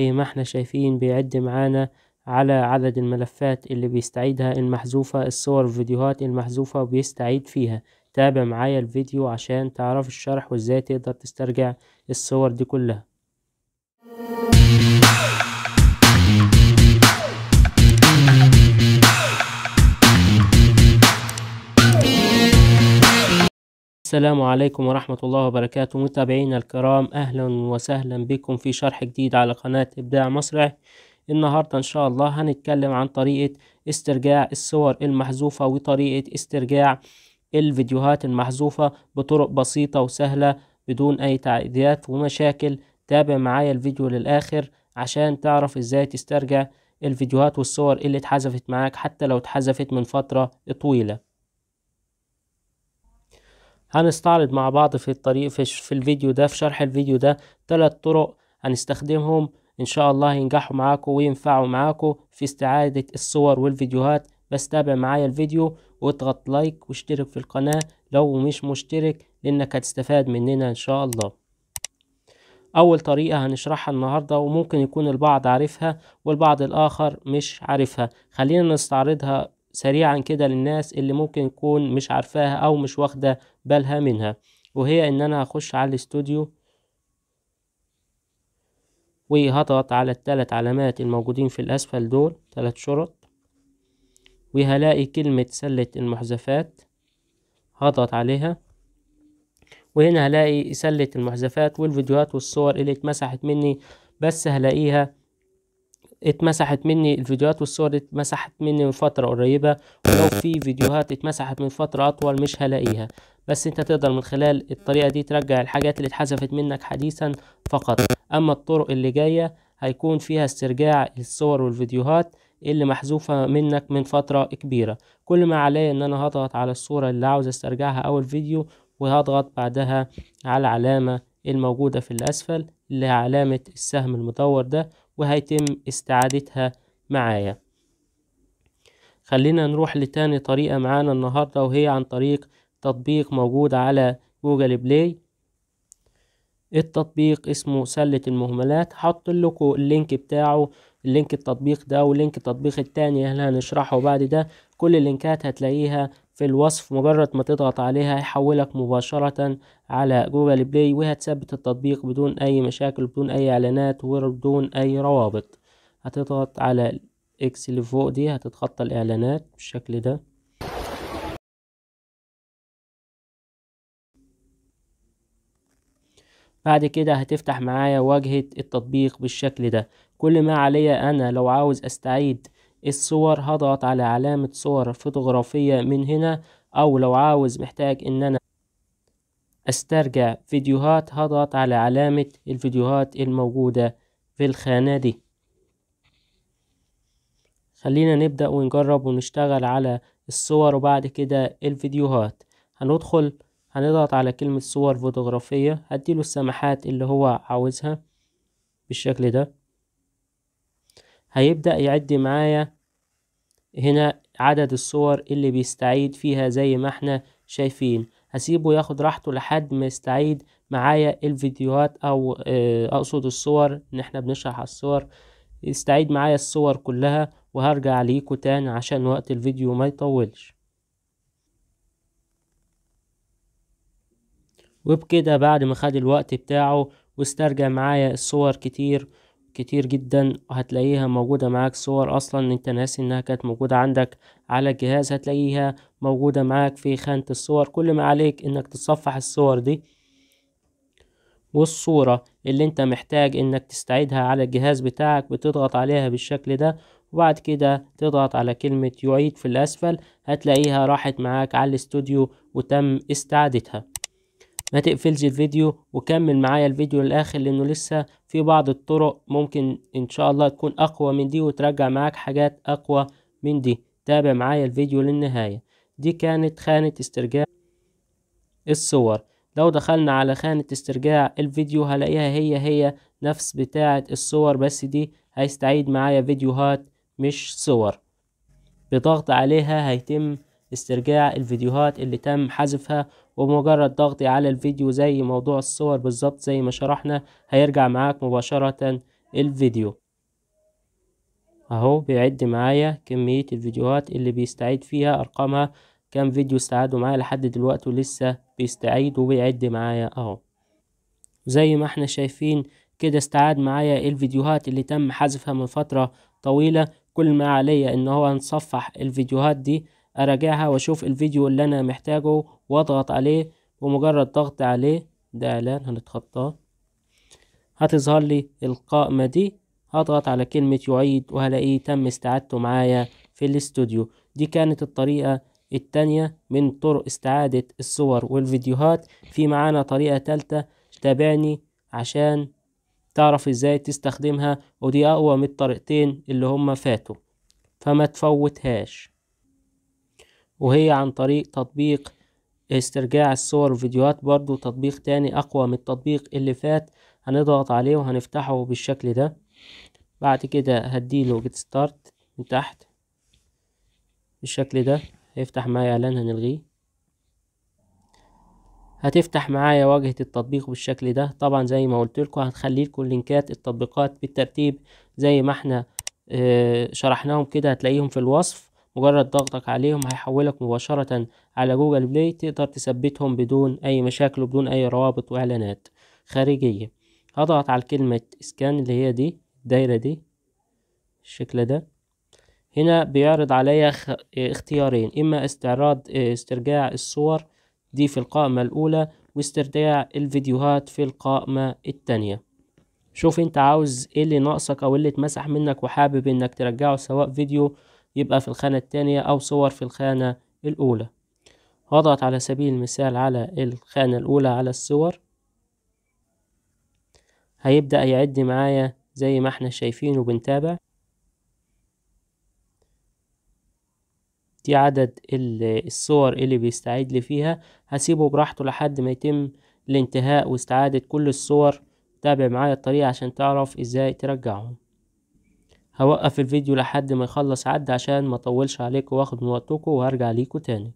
زي ما احنا شايفين بيعد معانا على عدد الملفات اللي بيستعيدها المحذوفة الصور الفيديوهات المحذوفة وبيستعيد فيها تابع معايا الفيديو عشان تعرف الشرح وازاي تقدر تسترجع الصور دي كلها السلام عليكم ورحمة الله وبركاته متابعينا الكرام أهلا وسهلا بكم في شرح جديد على قناة إبداع مصرع النهاردة إن شاء الله هنتكلم عن طريقة استرجاع الصور المحذوفة وطريقة استرجاع الفيديوهات المحذوفة بطرق بسيطة وسهلة بدون أي تعقيدات ومشاكل تابع معايا الفيديو للآخر عشان تعرف إزاي تسترجع الفيديوهات والصور اللي اتحذفت معاك حتى لو اتحذفت من فترة طويلة هنستعرض مع بعض في الطريق في, في الفيديو ده في شرح الفيديو ده ثلاث طرق هنستخدمهم ان شاء الله ينجحوا معاكم وينفعوا معاكم في استعادة الصور والفيديوهات بس تابع معايا الفيديو واضغط لايك واشترك في القناة لو مش مشترك لانك هتستفاد مننا ان شاء الله اول طريقة هنشرحها النهاردة وممكن يكون البعض عارفها والبعض الاخر مش عارفها خلينا نستعرضها سريعا كده للناس اللي ممكن يكون مش عارفاها او مش واخده بالها منها وهي ان انا هخش على الاستوديو وهضغط على التلات علامات الموجودين في الاسفل دول تلات شرط وهلاقي كلمة سلة المحذفات هضغط عليها وهنا هلاقي سلة المحذفات والفيديوهات والصور اللي اتمسحت مني بس هلاقيها اتمسحت مني الفيديوهات والصور دي اتمسحت مني من فترة قريبة ولو في فيديوهات اتمسحت من فترة أطول مش هلاقيها بس انت تقدر من خلال الطريقة دي ترجع الحاجات اللي اتحذفت منك حديثا فقط أما الطرق اللي جاية هيكون فيها استرجاع الصور والفيديوهات اللي محذوفة منك من فترة كبيرة كل ما عليا ان انا هضغط على الصورة اللي عاوز استرجعها أول فيديو وهضغط بعدها على العلامة الموجودة في الأسفل اللي هي علامة السهم المدور ده وهيتم استعادتها معايا خلينا نروح لتاني طريقة معانا النهاردة وهي عن طريق تطبيق موجود على جوجل بلاي التطبيق اسمه سلة المهملات حط لكم اللينك بتاعه اللينك التطبيق ده ولينك التطبيق التاني اللي هنشرحه بعد ده كل اللينكات هتلاقيها في الوصف مجرد ما تضغط عليها هيحولك مباشرة على جوجل بلاي وهتثبت التطبيق بدون اي مشاكل بدون اي اعلانات وبدون اي روابط هتضغط على الاكس اللي فوق دي هتتخطى الاعلانات بالشكل ده بعد كده هتفتح معايا واجهة التطبيق بالشكل ده كل ما عليا انا لو عاوز استعيد الصور هضغط على علامة صور فوتوغرافية من هنا او لو عاوز محتاج ان انا استرجع فيديوهات هضغط على علامة الفيديوهات الموجودة في الخانة دي خلينا نبدأ ونجرب ونشتغل على الصور وبعد كده الفيديوهات هندخل هنضغط على كلمة صور فوتوغرافية هديله السماحات اللي هو عاوزها بالشكل ده هيبدأ يعد معايا هنا عدد الصور اللي بيستعيد فيها زي ما احنا شايفين هسيبه ياخد راحته لحد ما يستعيد معايا الفيديوهات او آه، اقصد الصور ان احنا بنشرح على الصور يستعيد معايا الصور كلها وهرجع ليكو تاني عشان وقت الفيديو ما يطولش وبكده بعد ما خد الوقت بتاعه واسترجع معايا الصور كتير كتير جدا وهتلاقيها موجودة معاك صور اصلا انت ناسي انها كانت موجودة عندك على الجهاز هتلاقيها موجودة معاك في خانة الصور كل ما عليك انك تصفح الصور دي والصورة اللي انت محتاج انك تستعيدها على الجهاز بتاعك بتضغط عليها بالشكل ده وبعد كده تضغط على كلمة يعيد في الأسفل هتلاقيها راحت معاك على الاستوديو وتم استعادتها ما تقفلش الفيديو وكمل معايا الفيديو للاخر لانه لسه في بعض الطرق ممكن ان شاء الله تكون اقوى من دي وترجع معاك حاجات اقوى من دي تابع معايا الفيديو للنهاية دي كانت خانة استرجاع الصور لو دخلنا على خانة استرجاع الفيديو هلاقيها هي هي نفس بتاعة الصور بس دي هيستعيد معايا فيديوهات مش صور بضغط عليها هيتم استرجاع الفيديوهات اللي تم حذفها ومجرد ضغطي على الفيديو زي موضوع الصور بالظبط زي ما شرحنا هيرجع معاك مباشرة الفيديو اهو بيعد معايا كمية الفيديوهات اللي بيستعيد فيها ارقامها كام فيديو استعادوا معايا لحد دلوقتي ولسه بيستعيد وبيعد معايا اهو زي ما احنا شايفين كده استعاد معايا الفيديوهات اللي تم حذفها من فترة طويلة كل ما عليا ان هو نصفح الفيديوهات دي اراجعها واشوف الفيديو اللي انا محتاجه واضغط عليه بمجرد ضغط عليه ده اعلان هنتخطاه هتظهر لي القائمة دي هضغط على كلمة يعيد وهلاقيه تم استعادته معايا في الاستوديو دي كانت الطريقة التانية من طرق استعادة الصور والفيديوهات في معانا طريقة تالتة تابعني عشان تعرف ازاي تستخدمها ودي اقوى من الطريقتين اللي هما فاتوا فما تفوتهاش وهي عن طريق تطبيق استرجاع الصور والفيديوهات برضو تطبيق تاني اقوى من التطبيق اللي فات هنضغط عليه وهنفتحه بالشكل ده بعد كده هديله جيت ستارت من تحت بالشكل ده هيفتح معايا اعلان هنلغيه هتفتح معايا واجهة التطبيق بالشكل ده طبعا زي ما قلت لكم هنخلي لكم لينكات التطبيقات بالترتيب زي ما احنا آه، شرحناهم كده هتلاقيهم في الوصف مجرد ضغطك عليهم هيحولك مباشرة على جوجل بلاي تقدر تثبتهم بدون أي مشاكل وبدون أي روابط وإعلانات خارجية هضغط على كلمة سكان اللي هي دي الدايرة دي الشكل ده هنا بيعرض عليا اختيارين إما استعراض آه، استرجاع الصور دي في القائمة الأولى واسترجاع الفيديوهات في القائمة التانية شوف انت عاوز ايه اللي ناقصك او إيه اللي اتمسح منك وحابب انك ترجعه سواء فيديو يبقى في الخانة التانية أو صور في الخانة الأولى هضغط على سبيل المثال على الخانة الأولى على الصور هيبدأ يعد معايا زي ما احنا شايفين وبنتابع دي عدد الصور اللي بيستعيد لي فيها هسيبه براحته لحد ما يتم الانتهاء واستعادة كل الصور تابع معايا الطريقة عشان تعرف ازاي ترجعهم هوقف الفيديو لحد ما يخلص عد عشان ما اطولش عليكم واخد من وقتكم وهرجع ليكم تاني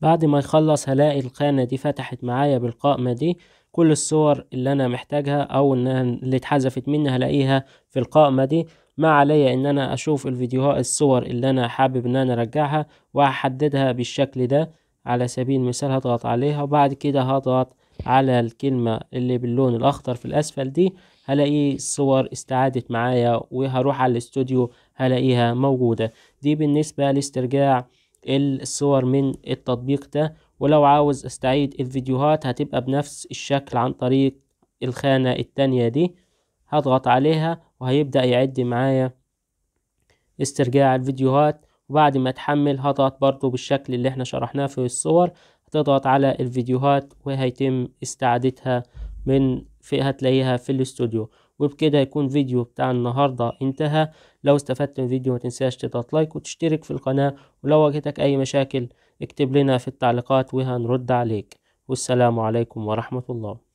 بعد ما يخلص هلاقي الخانة دي فتحت معايا بالقائمة دي كل الصور اللي انا محتاجها او اللي اتحذفت مني هلاقيها في القائمة دي ما عليا ان انا اشوف الفيديوهات الصور اللي انا حابب ان انا ارجعها وهحددها بالشكل ده على سبيل المثال هضغط عليها وبعد كده هضغط على الكلمة اللي باللون الأخضر في الأسفل دي هلاقي صور استعادت معايا وهروح على الاستوديو هلاقيها موجودة دي بالنسبة لاسترجاع الصور من التطبيق ده ولو عاوز استعيد الفيديوهات هتبقى بنفس الشكل عن طريق الخانة التانية دي هضغط عليها وهيبدأ يعد معايا استرجاع الفيديوهات وبعد ما اتحمل هضغط برضو بالشكل اللي احنا شرحناه في الصور هتضغط على الفيديوهات وهيتم استعادتها من في هتلاقيها في الاستوديو وبكده يكون فيديو بتاع النهاردة انتهى لو استفدت من الفيديو ما تنساش تضغط لايك وتشترك في القناة ولو واجهتك اي مشاكل اكتب لنا في التعليقات وهنرد عليك والسلام عليكم ورحمة الله